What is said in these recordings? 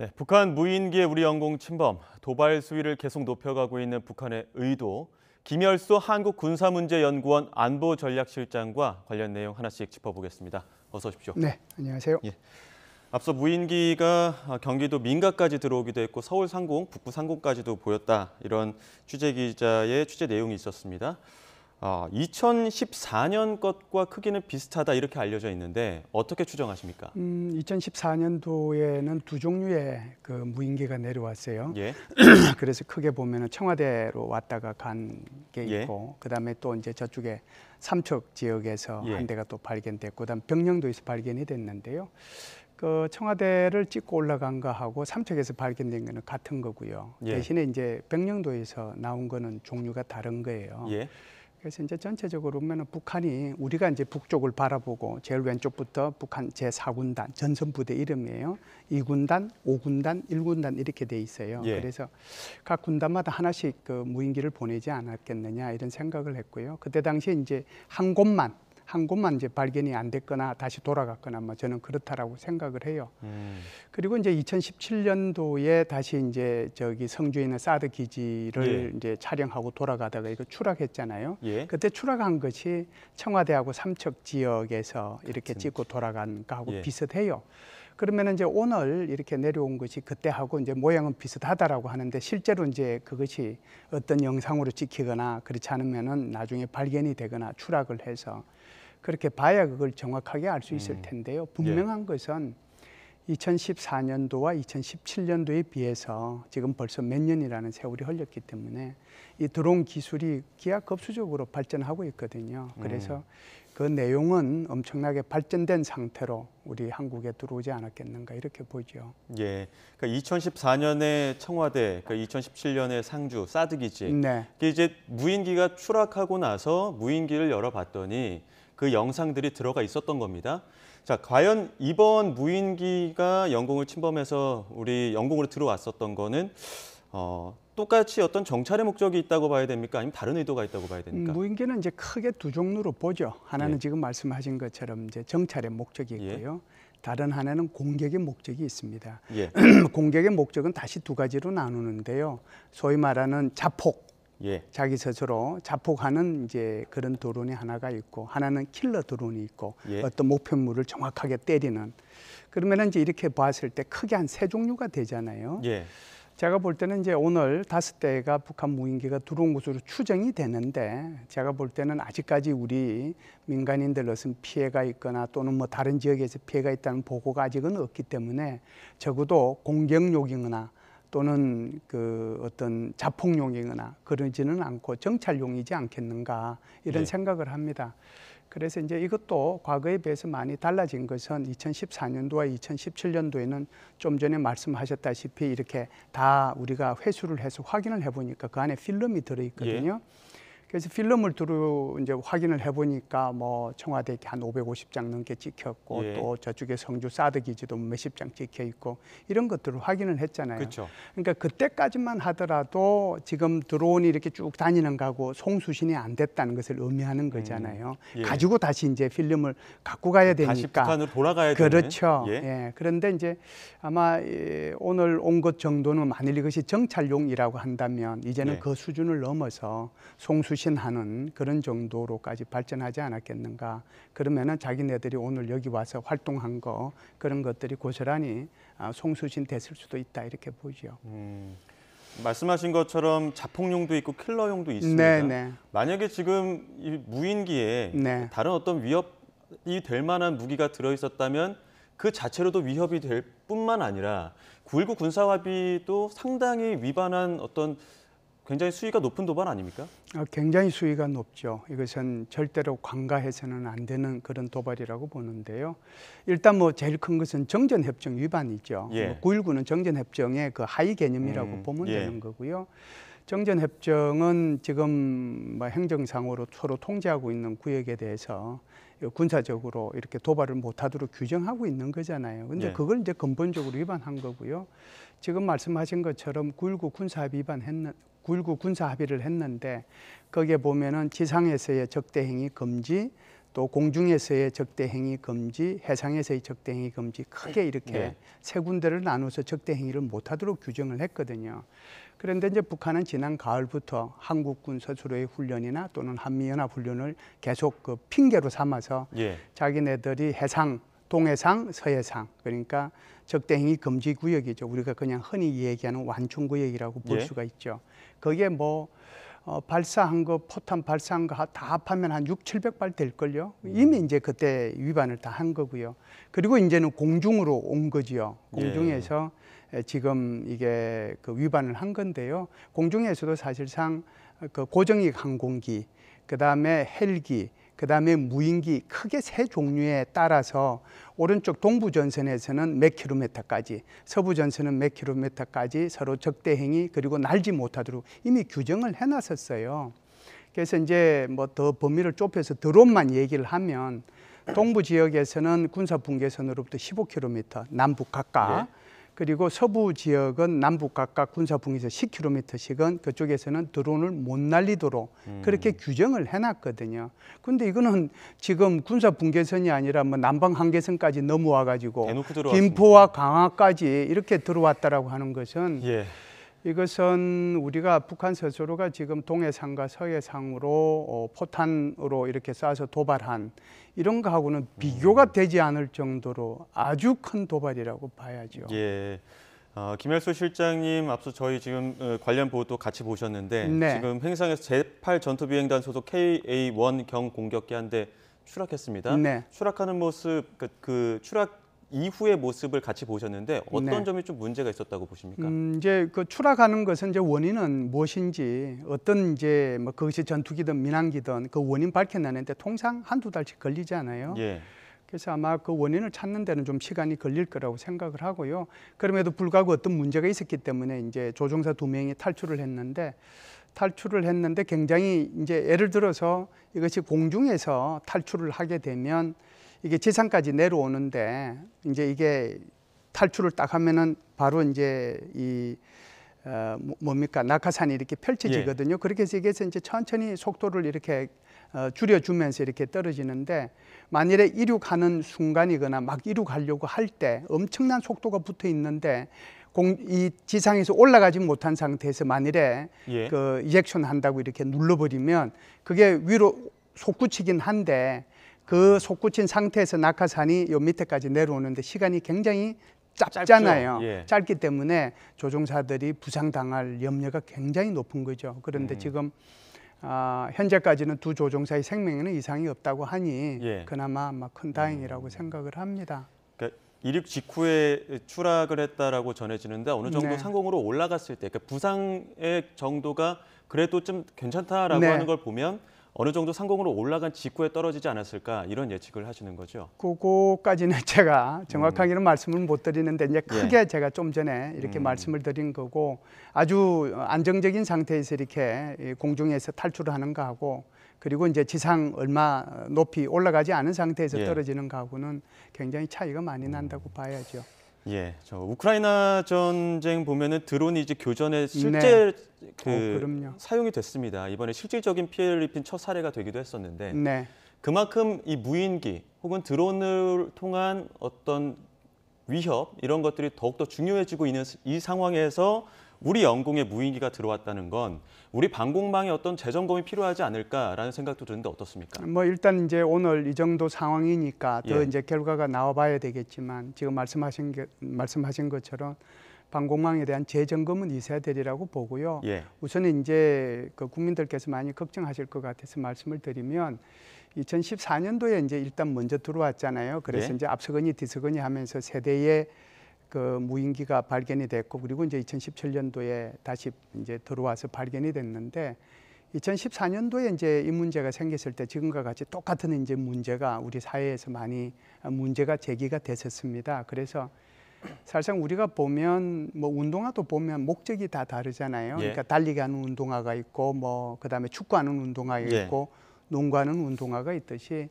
네, 북한 무인기의 우리 영공 침범, 도발 수위를 계속 높여가고 있는 북한의 의도, 김열수 한국 군사문제연구원 안보전략실장과 관련 내용 하나씩 짚어보겠습니다. 어서 오십시오. 네, 안녕하세요. 예. 앞서 무인기가 경기도 민가까지 들어오기도 했고 서울 상공, 북부 상공까지도 보였다. 이런 취재 기자의 취재 내용이 있었습니다. 아, 2014년 것과 크기는 비슷하다 이렇게 알려져 있는데 어떻게 추정하십니까? 음, 2014년도에는 두 종류의 그 무인기가 내려왔어요. 예. 그래서 크게 보면은 청와대로 왔다가 간게 예. 있고, 예. 그다음에 또 이제 저쪽에 삼척 지역에서 예. 한 대가 또 발견됐고, 그다음 병영도에서 발견이 됐는데요. 그 청와대를 찍고 올라간 거하고 삼척에서 발견된 거는 같은 거고요. 예. 대신에 이제 병영도에서 나온 거는 종류가 다른 거예요. 예. 그래서 이제 전체적으로 보면 북한이 우리가 이제 북쪽을 바라보고 제일 왼쪽부터 북한 제4군단 전선부대 이름이에요. 2군단, 5군단, 1군단 이렇게 돼 있어요. 예. 그래서 각 군단마다 하나씩 그 무인기를 보내지 않았겠느냐 이런 생각을 했고요. 그때 당시에 이제 한 곳만 한 곳만 이제 발견이 안 됐거나 다시 돌아갔거나 뭐 저는 그렇다라고 생각을 해요. 음. 그리고 이제 2017년도에 다시 이제 저기 성주에 있는 사드 기지를 예. 이제 촬영하고 돌아가다가 이거 추락했잖아요. 예. 그때 추락한 것이 청와대하고 삼척 지역에서 이렇게 그렇죠. 찍고 돌아간 거하고 예. 비슷해요. 그러면 이제 오늘 이렇게 내려온 것이 그때하고 이제 모양은 비슷하다라고 하는데 실제로 이제 그것이 어떤 영상으로 찍히거나 그렇지 않으면은 나중에 발견이 되거나 추락을 해서 그렇게 봐야 그걸 정확하게 알 수 있을 음. 텐데요. 예. 분명한 것은 2014년도와 2017년도에 비해서 지금 벌써 몇 년이라는 세월이 흘렸기 때문에 이 드론 기술이 기하급수적으로 발전하고 있거든요. 예. 그래서 그 내용은 엄청나게 발전된 상태로 우리 한국에 들어오지 않았겠는가 이렇게 보죠. 예, 그러니까 2014년에 청와대, 그러니까 2017년에 상주 사드 기지, 네. 이게 이제 무인기가 추락하고 나서 무인기를 열어봤더니 그 영상들이 들어가 있었던 겁니다. 자, 과연 이번 무인기가 영공을 침범해서 우리 영공으로 들어왔었던 거는 어, 똑같이 어떤 정찰의 목적이 있다고 봐야 됩니까? 아니면 다른 의도가 있다고 봐야 됩니까? 무인기는 이제 크게 두 종류로 보죠. 하나는 예. 지금 말씀하신 것처럼 이제 정찰의 목적이 예. 있고요. 예. 다른 하나는 공격의 목적이 있습니다. 예. 공격의 목적은 다시 두 가지로 나누는데요. 소위 말하는 자폭, 예. 자기 스스로 자폭하는 이제 그런 드론이 하나가 있고 하나는 킬러 드론이 있고 예. 어떤 목표물을 정확하게 때리는 그러면은 이제 이렇게 봤을 때 크게 한 세 종류가 되잖아요. 예. 제가 볼 때는 이제 오늘 다섯 대가 북한 무인기가 들어온 것으로 추정이 되는데 제가 볼 때는 아직까지 우리 민간인들로서 는 피해가 있거나 또는 뭐 다른 지역에서 피해가 있다는 보고가 아직은 없기 때문에 적어도 공격용이거나 또는 그 어떤 자폭용이거나 그러지는 않고 정찰용이지 않겠는가 이런 네. 생각을 합니다. 그래서 이제 이것도 과거에 비해서 많이 달라진 것은 2014년도와 2017년도에는 좀 전에 말씀하셨다시피 이렇게 다 우리가 회수를 해서 확인을 해보니까 그 안에 필름이 들어있거든요. 예. 그래서 필름을 두루 이제 확인을 해보니까 뭐 청와대 한 550장 넘게 찍혔고 예. 또 저쪽에 성주 사드 기지도 몇십 장 찍혀 있고 이런 것들을 확인을 했잖아요. 그쵸. 그러니까 그때까지만 하더라도 지금 드론이 이렇게 쭉 다니는 가고 송수신이 안 됐다는 것을 의미하는 음, 거잖아요. 음. 예. 가지고 다시 이제 필름을 갖고 가야 되니까 다시 북한으로 돌아가야 되는 그렇죠. 예. 예. 그런데 이제 아마 오늘 온 것 정도는 만일 이것이 정찰용이라고 한다면 이제는 예. 그 수준을 넘어서 송수신 소신하는 그런 정도로까지 발전하지 않았겠는가. 그러면은 자기네들이 오늘 여기 와서 활동한 거 그런 것들이 고스란히 아, 송수신 됐을 수도 있다 이렇게 보죠. 음, 말씀하신 것처럼 자폭용도 있고 킬러용도 있습니다. 네네. 네. 만약에 지금 이 무인기에 네. 다른 어떤 위협이 될 만한 무기가 들어 있었다면 그 자체로도 위협이 될 뿐만 아니라 9.19 군사합의도 상당히 위반한 어떤 굉장히 수위가 높은 도발 아닙니까? 어, 굉장히 수위가 높죠. 이것은 절대로 관가해서는 안 되는 그런 도발이라고 보는데요. 일단 뭐 제일 큰 것은 정전협정 위반이죠. 뭐 예. 뭐 9.19는 정전협정의 그 하위 개념이라고 음, 보면 예. 되는 거고요. 정전협정은 지금 뭐 행정상으로 서로 통제하고 있는 구역에 대해서 군사적으로 이렇게 도발을 못하도록 규정하고 있는 거잖아요. 근데 예. 그걸 이제 근본적으로 위반한 거고요. 지금 말씀하신 것처럼 9.19 군사합의 위반했는 9.19 군사 합의를 했는데 거기에 보면은 지상에서의 적대행위 금지 또 공중에서의 적대행위 금지, 해상에서의 적대행위 금지 크게 이렇게 네. 세 군데를 나눠서 적대행위를 못하도록 규정을 했거든요. 그런데 이제 북한은 지난 가을부터 한국군 스스로의 훈련이나 또는 한미연합훈련을 계속 그 핑계로 삼아서 예. 자기네들이 해상 동해상, 서해상 그러니까 적대행위 금지 구역이죠. 우리가 그냥 흔히 얘기하는 완충 구역이라고 볼 예. 수가 있죠. 그게 뭐 어, 발사한 거, 포탄 발사한 거 다 합하면 한 6, 700발 될걸요. 음. 이미 이제 그때 위반을 다 한 거고요. 그리고 이제는 공중으로 온 거지요. 예. 공중에서 예. 지금 이게 그 위반을 한 건데요. 공중에서도 사실상 그 고정익 항공기, 그 다음에 헬기, 그 다음에 무인기 크게 세 종류에 따라서 오른쪽 동부 전선에서는 몇 킬로미터까지, 서부 전선은 몇 킬로미터까지 서로 적대 행위 그리고 날지 못하도록 이미 규정을 해놨었어요. 그래서 이제 뭐 더 범위를 좁혀서 드론만 얘기를 하면 동부 지역에서는 군사 분계선으로부터 15km 남북 가까 그리고 서부 지역은 남북 각각 군사풍에서 10km씩은 그쪽에서는 드론을 못 날리도록 음. 그렇게 규정을 해놨거든요. 근데 이거는 지금 군사 분계선이 아니라 뭐 남방 한계선까지 넘어와 가지고 김포와 강화까지 이렇게 들어왔다라고 하는 것은 예. 이것은 우리가 북한 스스로가 지금 동해상과 서해상으로 어, 포탄으로 이렇게 쏴서 도발한 이런 거하고는 음. 비교가 되지 않을 정도로 아주 큰 도발이라고 봐야죠. 예. 어, 김열수 실장님 앞서 저희 지금 어, 관련 보도 같이 보셨는데 네. 지금 행상에서 제8 전투비행단 소속 KA-1 경공격기 한 대 추락했습니다. 네. 추락하는 모습 그, 그 추락 이후의 모습을 같이 보셨는데 어떤 네. 점이 좀 문제가 있었다고 보십니까? 음, 이제 그 추락하는 것은 이제 원인은 무엇인지 어떤 이제 뭐 그것이 전투기든 민항기든 그 원인 밝혀내는데 통상 한두 달씩 걸리잖아요. 예. 그래서 아마 그 원인을 찾는 데는 좀 시간이 걸릴 거라고 생각을 하고요. 그럼에도 불구하고 어떤 문제가 있었기 때문에 이제 조종사 두 명이 탈출을 했는데 탈출을 했는데 굉장히 이제 예를 들어서 이것이 공중에서 탈출을 하게 되면 이게 지상까지 내려오는데 이제 이게 탈출을 딱 하면은 바로 이제 이 어, 뭐, 뭡니까 낙하산이 이렇게 펼쳐지거든요. 예. 그렇게 해서 이게 서 이제 천천히 속도를 이렇게 어, 줄여주면서 이렇게 떨어지는데 만일에 이륙하는 순간이거나 막 이륙하려고 할 때 엄청난 속도가 붙어 있는데 공, 이 지상에서 올라가지 못한 상태에서 만일에 예. 그 이젝션 한다고 이렇게 눌러버리면 그게 위로 솟구치긴 한데 그 솟구친 상태에서 낙하산이 요 밑에까지 내려오는데 시간이 굉장히 짧잖아요. 예. 짧기 때문에 조종사들이 부상당할 염려가 굉장히 높은 거죠. 그런데 음. 지금 아, 현재까지는 두 조종사의 생명에는 이상이 없다고 하니 예. 그나마 아마 큰 음. 다행이라고 음. 생각을 합니다. 그러니까 이륙 직후에 추락을 했다라고 전해지는데 어느 정도 네. 상공으로 올라갔을 때 그러니까 부상의 정도가 그래도 좀 괜찮다라고 네. 하는 걸 보면 어느 정도 상공으로 올라간 직후에 떨어지지 않았을까 이런 예측을 하시는 거죠. 그거까지는 제가 정확하게는 음. 말씀을 못 드리는데 이제 예. 크게 예. 제가 좀 전에 이렇게 음. 말씀을 드린 거고 아주 안정적인 상태에서 이렇게 공중에서 탈출을 하는 거하고 그리고 이제 지상 얼마 높이 올라가지 않은 상태에서 예. 떨어지는 거하고는 굉장히 차이가 많이 음. 난다고 봐야죠. 예, 저 우크라이나 전쟁 보면은 드론이 이제 교전에 실제 네. 그 어, 사용이 됐습니다. 이번에 실질적인 피해를 입힌 첫 사례가 되기도 했었는데 네. 그만큼 이 무인기 혹은 드론을 통한 어떤 위협 이런 것들이 더욱더 중요해지고 있는 이 상황에서 우리 영공에 무인기가 들어왔다는 건 우리 방공망에 어떤 재점검이 필요하지 않을까라는 생각도 드는데 어떻습니까? 뭐 일단 이제 오늘 이 정도 상황이니까 더 예. 이제 결과가 나와봐야 되겠지만 지금 말씀하신 게, 말씀하신 것처럼 방공망에 대한 재점검은 있어야 되리라고 보고요. 예. 우선은 이제 그 국민들께서 많이 걱정하실 것 같아서 말씀을 드리면 2014년도에 이제 일단 먼저 들어왔잖아요. 그래서 예. 이제 앞서거니 뒤서거니 하면서 세대의 그 무인기가 발견이 됐고 그리고 이제 2017년도에 다시 이제 들어와서 발견이 됐는데 2014년도에 이제 이 문제가 생겼을 때 지금과 같이 똑같은 이제 문제가 우리 사회에서 많이 아, 문제가 제기가 됐었습니다. 그래서 사실상 우리가 보면 뭐 운동화도 보면 목적이 다 다르잖아요. 예. 그러니까 달리기 하는 운동화가 있고 뭐 그다음에 축구하는 운동화가 예. 있고 예. 농구하는 운동화가 있듯이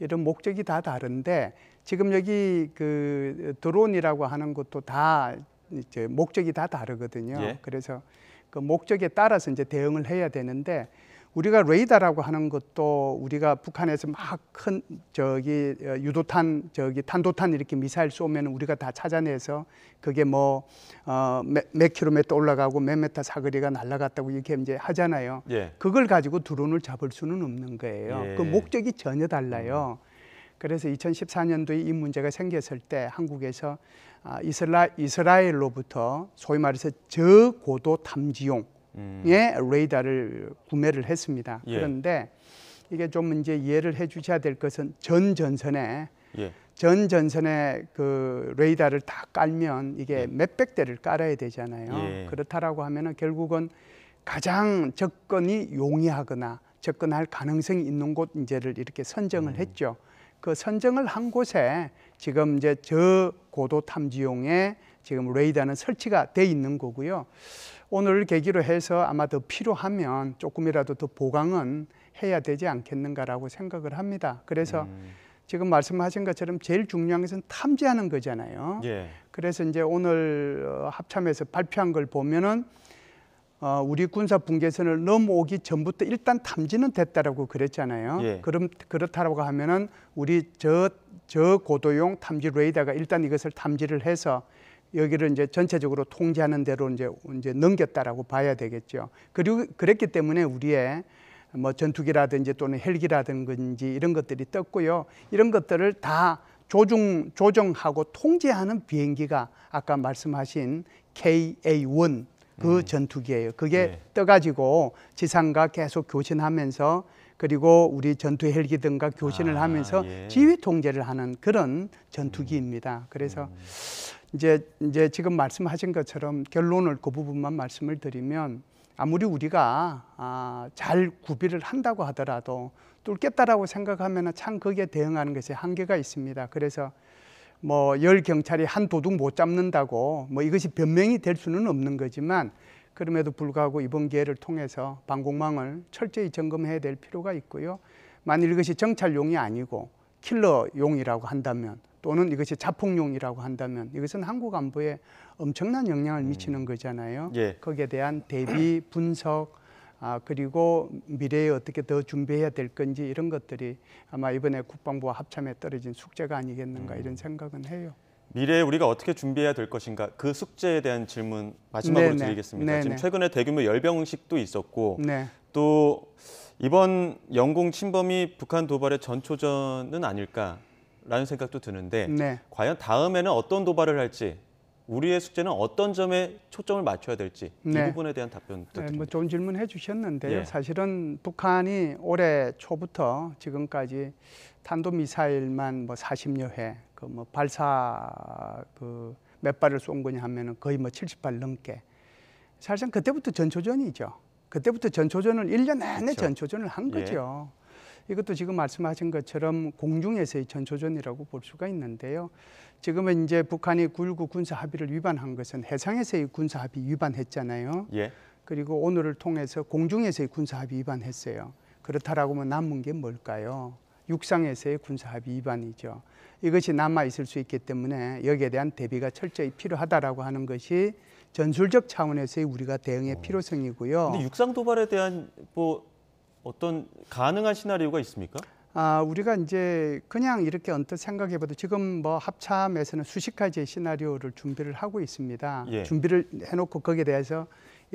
이런 목적이 다 다른데 지금 여기 그 드론이라고 하는 것도 다 이제 목적이 다 다르거든요. 예. 그래서 그 목적에 따라서 이제 대응을 해야 되는데 우리가 레이더라고 하는 것도 우리가 북한에서 막 큰 저기 어, 유도탄 저기 탄도탄 이렇게 미사일 쏘면 우리가 다 찾아내서 그게 뭐어몇 킬로미터 올라가고 몇 메타 사거리가 날아갔다고 이렇게 이제 하잖아요. 예. 그걸 가지고 드론을 잡을 수는 없는 거예요. 예. 그 목적이 전혀 달라요. 음. 그래서 2014년도에 이 문제가 생겼을 때 한국에서 아, 이스라, 이스라엘로부터 소위 말해서 저고도 탐지용 음. 예, 레이더를 구매를 했습니다. 예. 그런데 이게 좀 이제 이해를 해주셔야 될 것은 전 전선에 예. 전 전선에 그 레이더를 다 깔면 이게 예. 몇백 대를 깔아야 되잖아요. 예. 그렇다라고 하면은 결국은 가장 접근이 용이하거나 접근할 가능성이 있는 곳 이제를 이렇게 선정을 음. 했죠. 그 선정을 한 곳에 지금 이제 저고도 탐지용의 지금 레이더는 설치가 돼 있는 거고요. 오늘 계기로 해서 아마 더 필요하면 조금이라도 더 보강은 해야 되지 않겠는가라고 생각을 합니다. 그래서 음. 지금 말씀하신 것처럼 제일 중요한 것은 탐지하는 거잖아요. 예. 그래서 이제 오늘 어, 합참에서 발표한 걸 보면은 어, 우리 군사 분계선을 넘어오기 전부터 일단 탐지는 됐다라고 그랬잖아요. 예. 그럼 그렇다라고 하면은 우리 저 저고도용 탐지 레이더가 일단 이것을 탐지를 해서 여기를 이제 전체적으로 통제하는 대로 이제 이제 넘겼다라고 봐야 되겠죠. 그리고 그랬기 때문에 우리의 뭐 전투기라든지 또는 헬기라든지 이런 것들이 떴고요. 이런 것들을 다 조종, 조정하고 통제하는 비행기가 아까 말씀하신 KA-1 그 음. 전투기예요. 그게 네. 떠가지고 지상과 계속 교신하면서 그리고 우리 전투 헬기 등과 교신을 아, 하면서 예. 지휘 통제를 하는 그런 전투기입니다. 음. 그래서 음. 이제 이제 지금 말씀하신 것처럼 결론을 그 부분만 말씀을 드리면 아무리 우리가 아, 잘 구비를 한다고 하더라도 뚫겠다라고 생각하면 참 거기에 대응하는 것에 한계가 있습니다. 그래서 뭐 열 경찰이 한 도둑 못 잡는다고 뭐 이것이 변명이 될 수는 없는 거지만 그럼에도 불구하고 이번 기회를 통해서 방공망을 철저히 점검해야 될 필요가 있고요. 만일 이것이 정찰용이 아니고 킬러용이라고 한다면 또는 이것이 자폭용이라고 한다면 이것은 한국 안보에 엄청난 영향을 음. 미치는 거잖아요. 예. 거기에 대한 대비 분석 아, 그리고 미래에 어떻게 더 준비해야 될 건지 이런 것들이 아마 이번에 국방부와 합참에 떨어진 숙제가 아니겠는가 음. 이런 생각은 해요. 미래에 우리가 어떻게 준비해야 될 것인가 그 숙제에 대한 질문 마지막으로 네네. 네. 드리겠습니다. 네네. 지금 네. 최근에 대규모 열병식도 있었고 네. 또 이번 영공 침범이 북한 도발의 전초전은 아닐까라는 생각도 드는데 네. 과연 다음에는 어떤 도발을 할지 우리의 숙제는 어떤 점에 초점을 맞춰야 될지 네. 이 부분에 대한 답변 부 네, 뭐 좋은 질문 해주셨는데 예. 사실은 북한이 올해 초부터 지금까지 탄도 미사일만 뭐 40여 회 그뭐 발사 그 몇 발을 쏜 거냐 하면은 거의 뭐 70발 넘게 사실상 그때부터 전초전이죠. 그때부터 전초전을 1년 내내 그렇죠. 전초전을 한 예. 거죠. 예. 이것도 지금 말씀하신 것처럼 공중에서의 전초전이라고 볼 수가 있는데요. 지금은 이제 북한이 굴구 군사 합의를 위반한 것은 해상에서의 군사 합의 위반했잖아요. 예. 그리고 오늘을 통해서 공중에서의 군사 합의 위반했어요. 그렇다라고 하면 뭐 남은 게 뭘까요? 육상에서의 군사합의 위반이죠. 이것이 남아 있을 수 있기 때문에 여기에 대한 대비가 철저히 필요하다라고 하는 것이 전술적 차원에서의 우리가 대응의 어. 필요성이고요. 근데 육상 도발에 대한 뭐 어떤 가능한 시나리오가 있습니까? 아, 우리가 이제 그냥 이렇게 언뜻 생각해봐도 지금 뭐 합참에서는 수십 가지의 시나리오를 준비를 하고 있습니다. 예. 준비를 해놓고 거기에 대해서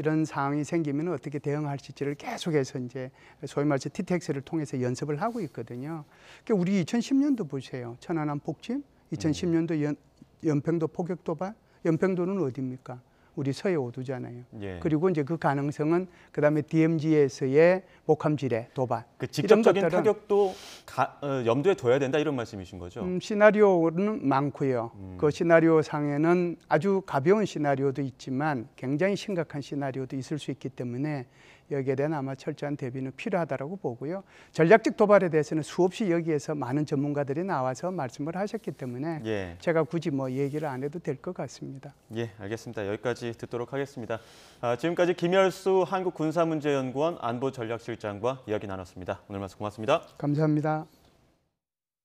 이런 상황이 생기면 어떻게 대응할 수 있지를 계속해서 이제 소위 말해서 TTX를 통해서 연습을 하고 있거든요. 그 우리 2010년도 보세요. 천안함 폭침, 2010년도 연, 연평도 포격 도발, 연평도는 어디입니까? 우리 서해 오두잖아요. 예. 그리고 이제 그 가능성은 그다음에 DMZ에서의 목함 지뢰 도발 그 직접적인 타격도 가, 어, 염두에 둬야 된다 이런 말씀이신 거죠. 음, 시나리오는 많고요. 음. 그 시나리오 상에는 아주 가벼운 시나리오도 있지만 굉장히 심각한 시나리오도 있을 수 있기 때문에 여기에 대한 아마 철저한 대비는 필요하다고 보고요. 전략적 도발에 대해서는 수없이 여기에서 많은 전문가들이 나와서 말씀을 하셨기 때문에 예. 제가 굳이 뭐 얘기를 안 해도 될 것 같습니다. 예, 알겠습니다. 여기까지 듣도록 하겠습니다. 아, 지금까지 김열수 한국군사문제연구원 안보전략실장과 이야기 나눴습니다. 오늘 말씀 고맙습니다. 감사합니다.